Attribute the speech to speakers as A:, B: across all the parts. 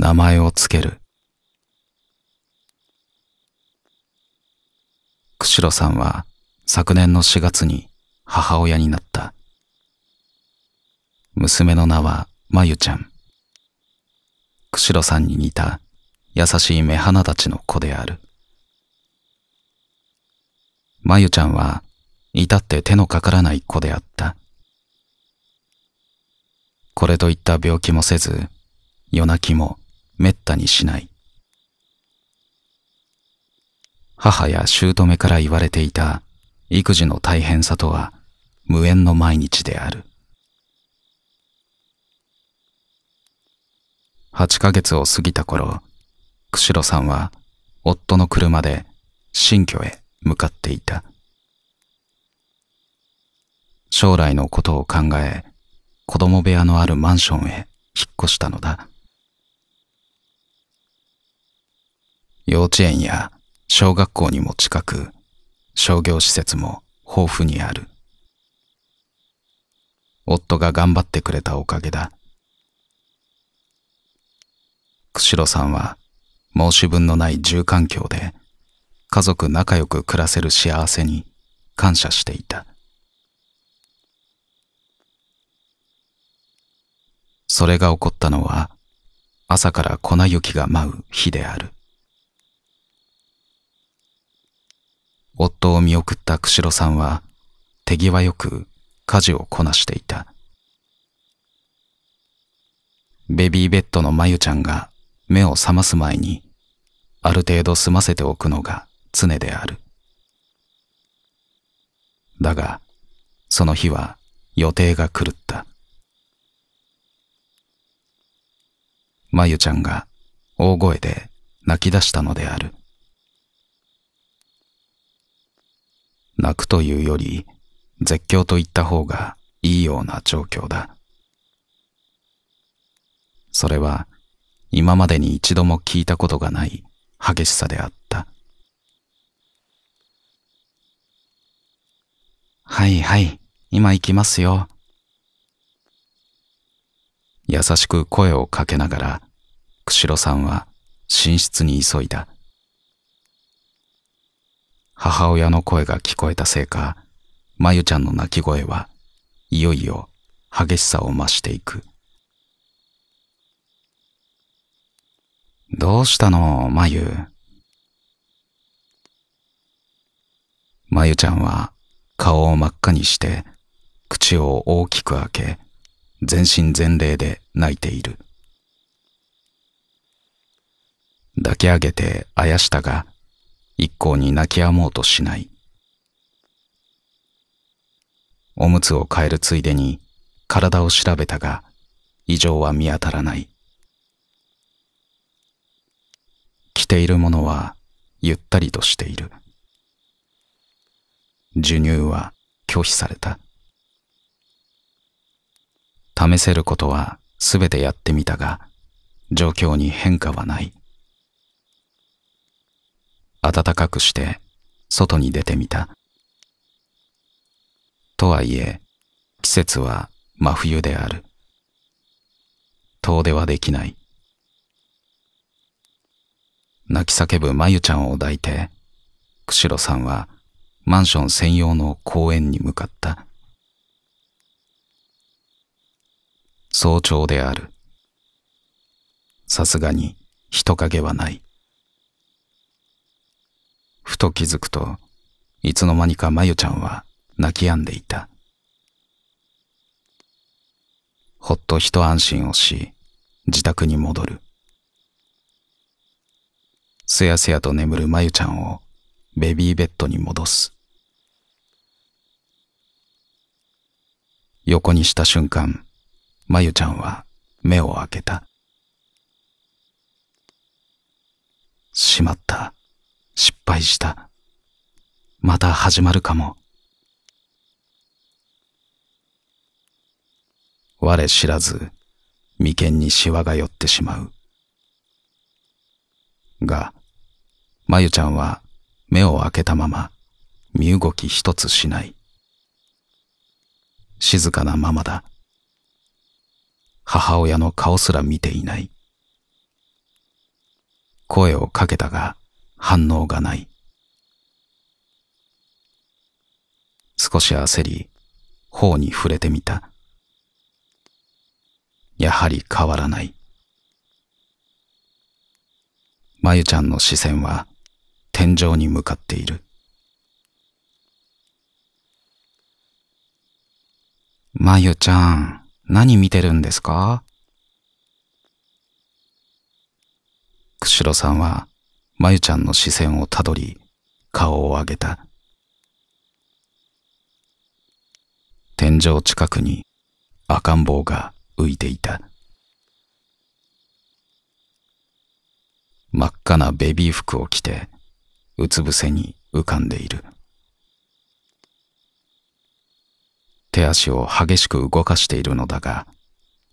A: 名前をつける。釧路さんは昨年の4月に母親になった。娘の名はまゆちゃん。釧路さんに似た優しい目鼻立ちの子である。まゆちゃんは至って手のかからない子であった。これといった病気もせず、夜泣きもったにしない。母や姑から言われていた育児の大変さとは無縁の毎日である。8ヶ月を過ぎた頃、釧路さんは夫の車で新居へ向かっていた。将来のことを考え、子供部屋のあるマンションへ引っ越したのだ。幼稚園や小学校にも近く商業施設も豊富にある夫が頑張ってくれたおかげだ釧路さんは申し分のない住環境で家族仲良く暮らせる幸せに感謝していたそれが起こったのは朝から粉雪が舞う日である夫を見送った釧路さんは手際よく家事をこなしていた。ベビーベッドのまゆちゃんが目を覚ます前にある程度済ませておくのが常である。だが、その日は予定が狂った。まゆちゃんが大声で泣き出したのである。泣くというより絶叫と言った方がいいような状況だ。それは今までに一度も聞いたことがない激しさであった。はいはい、今行きますよ。優しく声をかけながら、釧路さんは寝室に急いだ。母親の声が聞こえたせいか、まゆちゃんの泣き声はいよいよ激しさを増していく。どうしたの、まゆ。まゆちゃんは顔を真っ赤にして口を大きく開け全身全霊で泣いている。抱き上げてあやしたが一向に泣き止もうとしない。おむつを変えるついでに体を調べたが、異常は見当たらない。着ているものはゆったりとしている。授乳は拒否された。試せることはすべてやってみたが、状況に変化はない。暖かくして外に出てみた。とはいえ、季節は真冬である。遠出はできない。泣き叫ぶまゆちゃんを抱いて、釧路さんはマンション専用の公園に向かった。早朝である。さすがに人影はない。ふと気づくと、いつの間にかまゆちゃんは泣き止んでいた。ほっと一安心をし、自宅に戻る。すやすやと眠るまゆちゃんをベビーベッドに戻す。横にした瞬間、まゆちゃんは目を開けた。しまった。失敗した。また始まるかも。我知らず、眉間にシワが寄ってしまう。が、まゆちゃんは目を開けたまま、身動き一つしない。静かなままだ。母親の顔すら見ていない。声をかけたが、反応がない。少し焦り、頬に触れてみた。やはり変わらない。まゆちゃんの視線は天井に向かっている。まゆちゃん、何見てるんですか釧路さんはまゆちゃんの視線をたどり、顔を上げた。天井近くに赤ん坊が浮いていた。真っ赤なベビー服を着て、うつ伏せに浮かんでいる。手足を激しく動かしているのだが、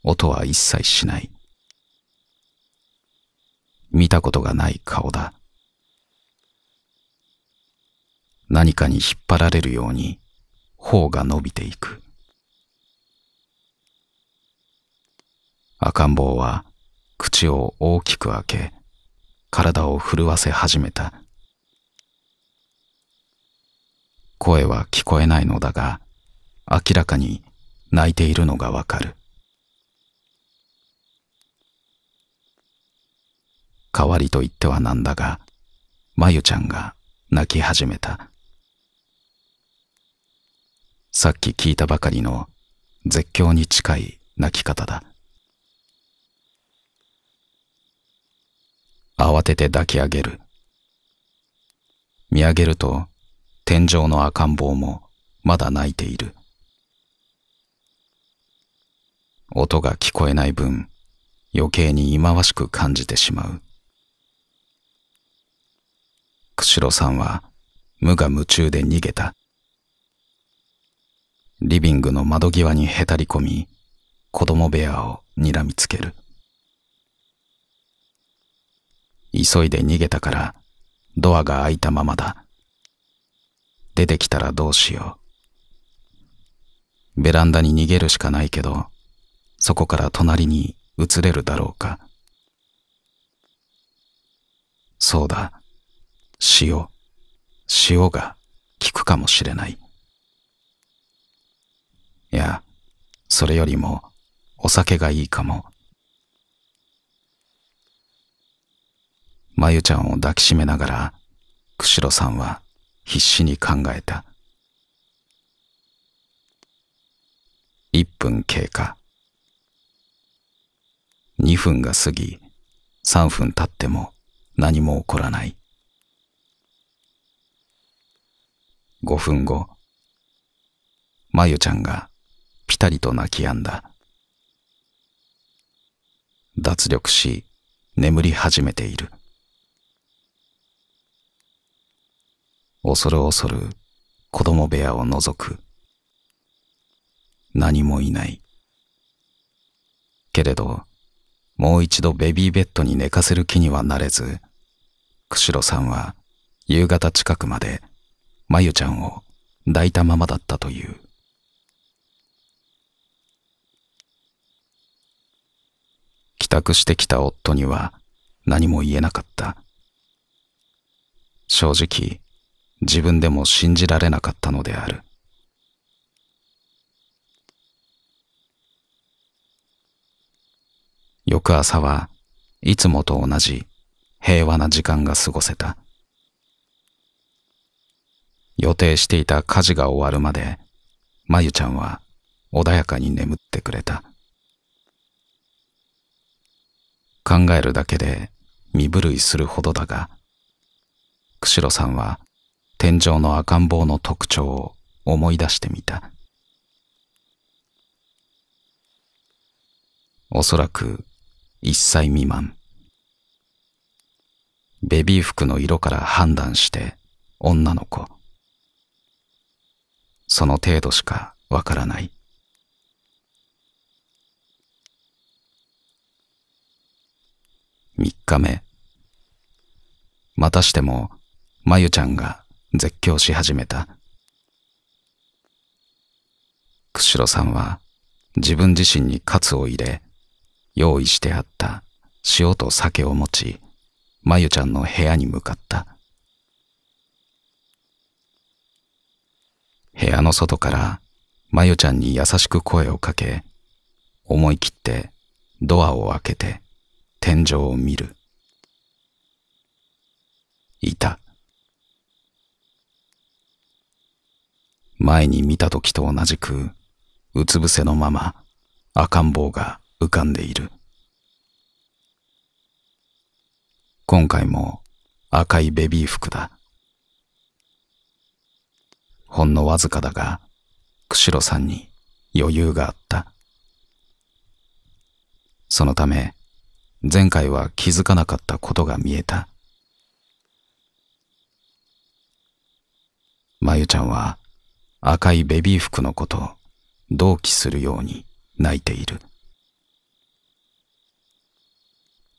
A: 音は一切しない。見たことがない顔だ。何かに引っ張られるように頬が伸びていく。赤ん坊は口を大きく開け、体を震わせ始めた。声は聞こえないのだが、明らかに泣いているのがわかる。代わりと言ってはなんだが、まゆちゃんが泣き始めた。さっき聞いたばかりの絶叫に近い泣き方だ。慌てて抱き上げる。見上げると天井の赤ん坊もまだ泣いている。音が聞こえない分余計に忌まわしく感じてしまう。釧路さんは無我夢中で逃げた。リビングの窓際にへたり込み、子供部屋を睨みつける。急いで逃げたから、ドアが開いたままだ。出てきたらどうしよう。ベランダに逃げるしかないけど、そこから隣に移れるだろうか。そうだ、塩、塩が効くかもしれない。いや、それよりも、お酒がいいかも。まゆちゃんを抱きしめながら、釧路さんは必死に考えた。1分経過。2分が過ぎ、3分経っても何も起こらない。5分後、まゆちゃんがぴたりと泣き止んだ。脱力し、眠り始めている。恐る恐る子供部屋を覗く。何もいない。けれど、もう一度ベビーベッドに寝かせる気にはなれず、釧路さんは夕方近くまで、まゆちゃんを抱いたままだったという。帰宅してきた夫には何も言えなかった。正直、自分でも信じられなかったのである。翌朝はいつもと同じ平和な時間が過ごせた。予定していた家事が終わるまで、まゆちゃんは穏やかに眠ってくれた。考えるだけで身震いするほどだが、釧路さんは天井の赤ん坊の特徴を思い出してみた。おそらく一歳未満。ベビー服の色から判断して女の子。その程度しかわからない。三日目。またしても、まゆちゃんが絶叫し始めた。釧路さんは自分自身にカツを入れ、用意してあった塩と酒を持ち、まゆちゃんの部屋に向かった。部屋の外からまゆちゃんに優しく声をかけ、思い切ってドアを開けて、天井を見る。いた。前に見た時と同じく、うつ伏せのまま赤ん坊が浮かんでいる。今回も赤いベビー服だ。ほんのわずかだが、釧路さんに余裕があった。そのため、前回は気づかなかったことが見えた。まゆちゃんは赤いベビー服の子と同期するように泣いている。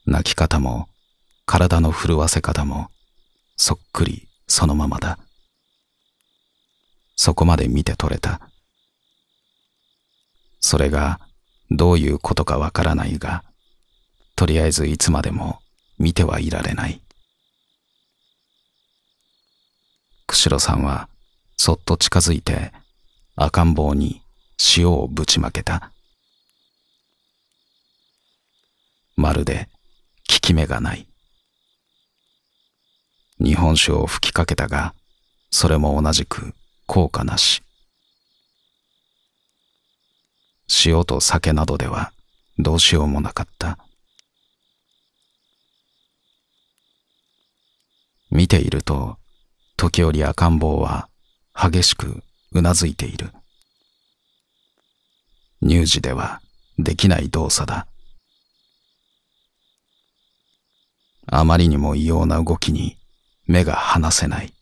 A: 泣き方も体の震わせ方もそっくりそのままだ。そこまで見て取れた。それがどういうことかわからないが、とりあえずいつまでも見てはいられない。釧路さんはそっと近づいて赤ん坊に塩をぶちまけた。まるで効き目がない。日本酒を吹きかけたが、それも同じく効果なし。塩と酒などではどうしようもなかった。見ていると、時折赤ん坊は激しくうなずいている。乳児ではできない動作だ。あまりにも異様な動きに目が離せない。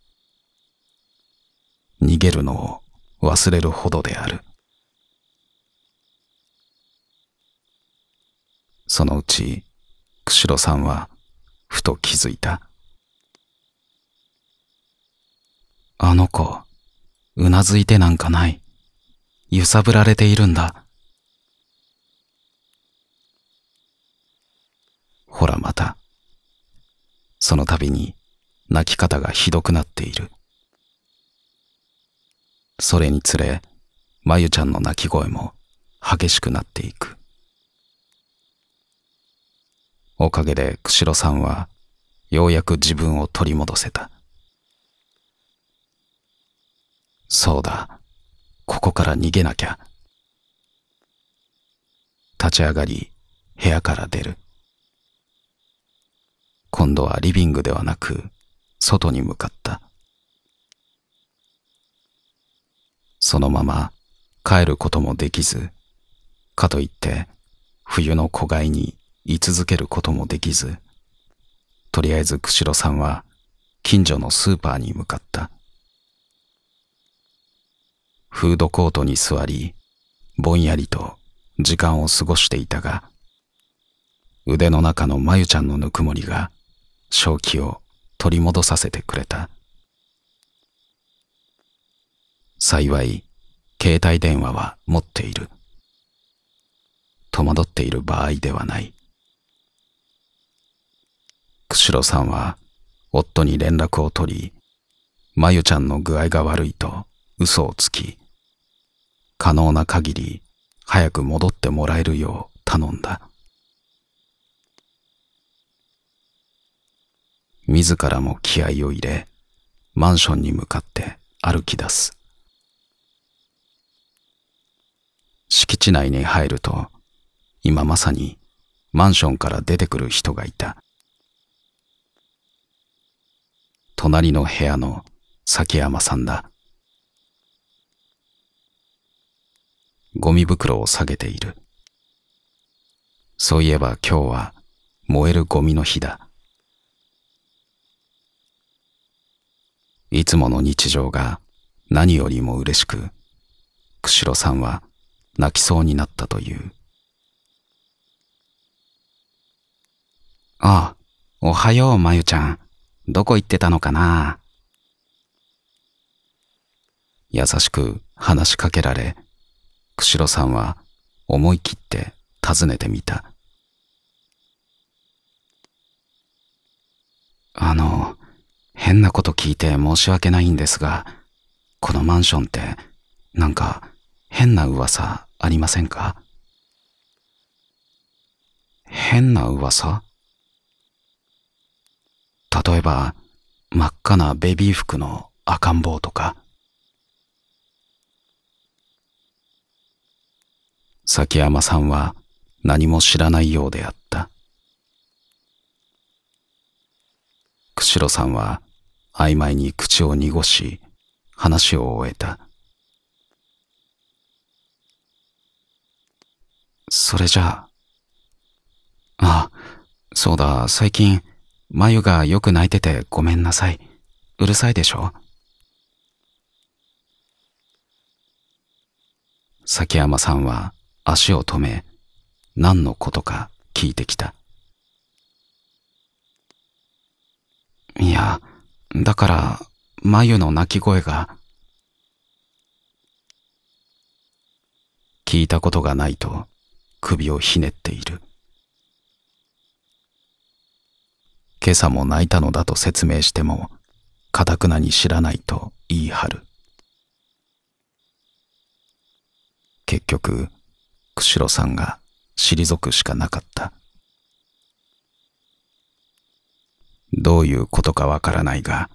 A: 逃げるのを忘れるほどである。そのうち、釧路さんはふと気づいた。あの子、うなずいてなんかない。揺さぶられているんだ。ほらまた。その度に泣き方がひどくなっている。それにつれ、まゆちゃんの泣き声も激しくなっていく。おかげで釧路さんはようやく自分を取り戻せた。そうだ。ここから逃げなきゃ。立ち上がり、部屋から出る。今度はリビングではなく、外に向かった。そのまま帰ることもできず、かといって冬の子飼いに居続けることもできず、とりあえず釧路さんは近所のスーパーに向かった。フードコートに座り、ぼんやりと時間を過ごしていたが、腕の中のまゆちゃんのぬくもりが正気を取り戻させてくれた。幸い、携帯電話は持っている。戸惑っている場合ではない。釧路さんは夫に連絡を取り、まゆちゃんの具合が悪いと嘘をつき、可能な限り早く戻ってもらえるよう頼んだ。自らも気合を入れ、マンションに向かって歩き出す。敷地内に入ると、今まさにマンションから出てくる人がいた。隣の部屋の崎山さんだ。ゴミ袋を下げている。そういえば今日は燃えるゴミの日だ。いつもの日常が何よりも嬉しく、釧路さんは泣きそうになったという。ああ、おはよう、まゆちゃん。どこ行ってたのかな優しく話しかけられ、釧路さんは思い切って尋ねてみた。あの、変なこと聞いて申し訳ないんですが、このマンションってなんか変な噂ありませんか変な噂例えば真っ赤なベビー服の赤ん坊とか。崎山さんは何も知らないようであった釧路さんは曖昧に口を濁し話を終えたそれじゃああそうだ最近眉がよく泣いててごめんなさいうるさいでしょ崎山さんは足を止め、何のことか聞いてきた。いや、だから、眉の泣き声が、聞いたことがないと首をひねっている。今朝も泣いたのだと説明しても、かたくなに知らないと言い張る。結局、敏さんが退くしかなかった。どういうことかわからないが、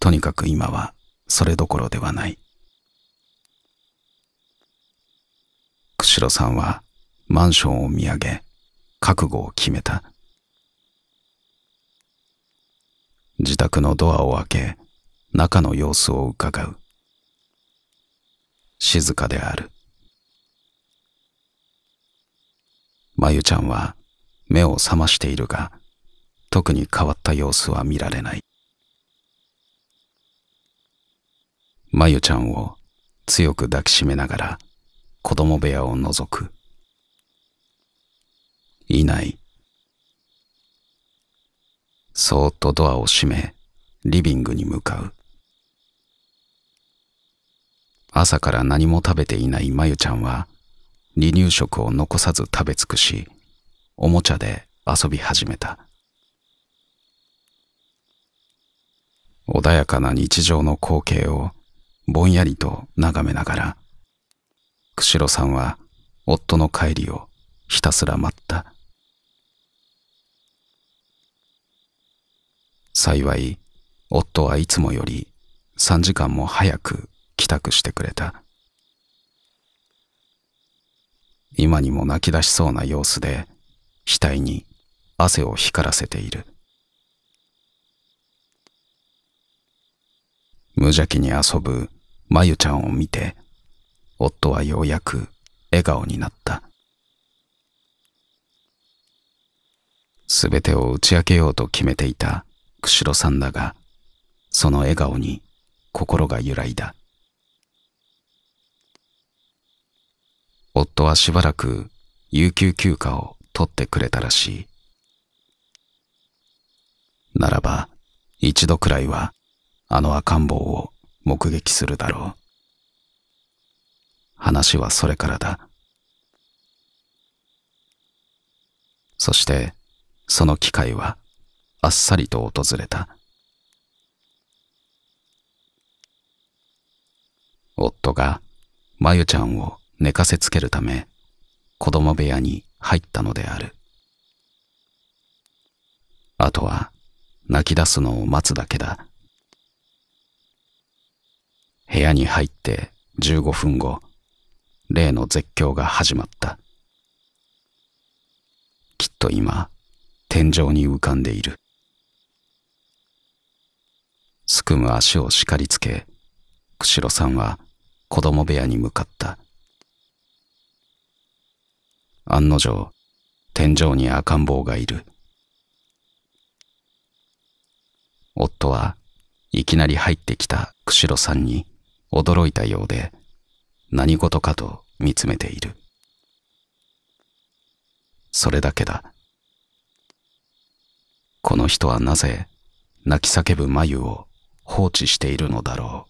A: とにかく今はそれどころではない。釧路さんはマンションを見上げ、覚悟を決めた。自宅のドアを開け、中の様子をうかがう。静かである。まゆちゃんは目を覚ましているが、特に変わった様子は見られない。まゆちゃんを強く抱きしめながら子供部屋を覗く。いない。そーっとドアを閉め、リビングに向かう。朝から何も食べていないまゆちゃんは、離乳食を残さず食べ尽くし、おもちゃで遊び始めた。穏やかな日常の光景をぼんやりと眺めながら、釧路さんは夫の帰りをひたすら待った。幸い、夫はいつもより3時間も早く帰宅してくれた。今にも泣き出しそうな様子で額に汗を光らせている無邪気に遊ぶまゆちゃんを見て夫はようやく笑顔になった全てを打ち明けようと決めていた釧路さんだがその笑顔に心が揺らいだ夫はしばらく有給休暇を取ってくれたらしい。ならば、一度くらいは、あの赤ん坊を目撃するだろう。話はそれからだ。そして、その機会は、あっさりと訪れた。夫が、まゆちゃんを寝かせつけるため子供部屋に入ったのであるあとは泣き出すのを待つだけだ部屋に入って15分後例の絶叫が始まったきっと今天井に浮かんでいるすくむ足を叱りつけ釧路さんは子供部屋に向かった案の定、天井に赤ん坊がいる。夫はいきなり入ってきた釧路さんに驚いたようで何事かと見つめている。それだけだ。この人はなぜ泣き叫ぶ眉を放置しているのだろ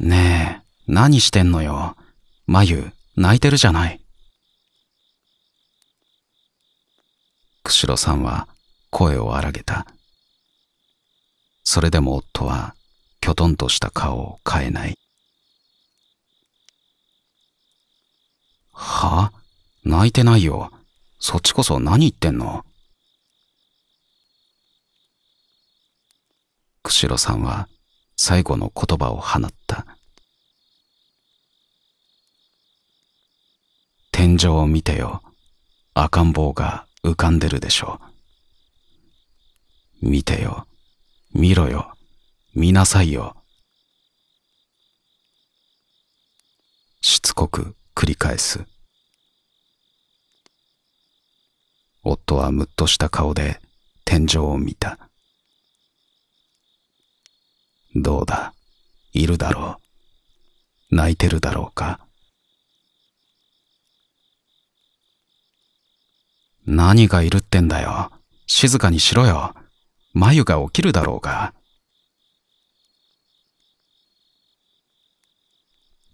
A: う。ねえ。何してんのよ。まゆ、泣いてるじゃない。釧路さんは声を荒げた。それでも夫は、きょとんとした顔を変えない。は泣いてないよ。そっちこそ何言ってんの釧路さんは最後の言葉を放った。天井を見てよ。赤ん坊が浮かんでるでしょう。見てよ。見ろよ。見なさいよ。しつこく繰り返す。夫はむっとした顔で天井を見た。どうだいるだろう泣いてるだろうか何がいるってんだよ。静かにしろよ。眉が起きるだろうが。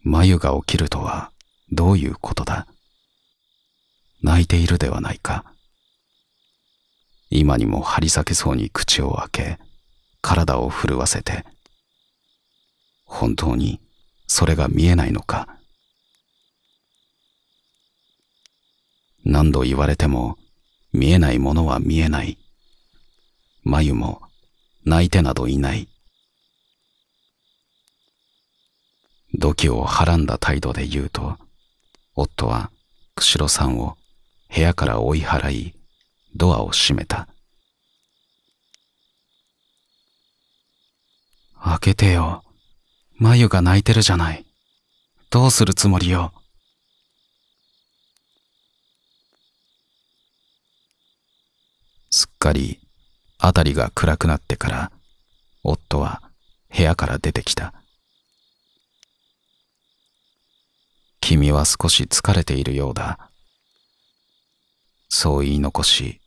A: 眉が起きるとはどういうことだ泣いているではないか。今にも張り裂けそうに口を開け、体を震わせて、本当にそれが見えないのか。何度言われても見えないものは見えない。眉も泣いてなどいない。度胸をはらんだ態度で言うと、夫は釧路さんを部屋から追い払い、ドアを閉めた。開けてよ。眉が泣いてるじゃない。どうするつもりよ。すっかり辺りが暗くなってから夫は部屋から出てきた君は少し疲れているようだそう言い残し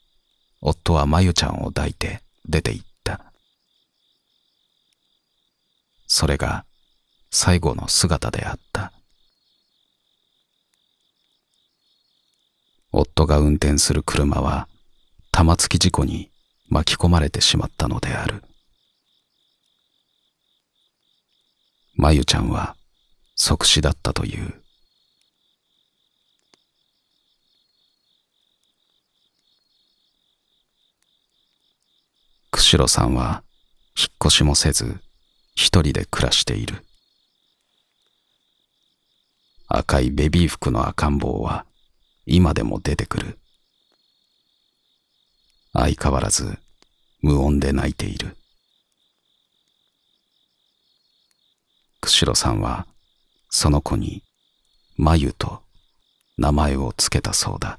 A: 夫はまゆちゃんを抱いて出て行ったそれが最後の姿であった夫が運転する車は玉突き事故に巻き込まれてしまったのである。まゆちゃんは即死だったという。釧路さんは引っ越しもせず一人で暮らしている。赤いベビー服の赤ん坊は今でも出てくる。相変わらず無音で泣いている。釧路さんはその子に、まゆと名前をつけたそうだ。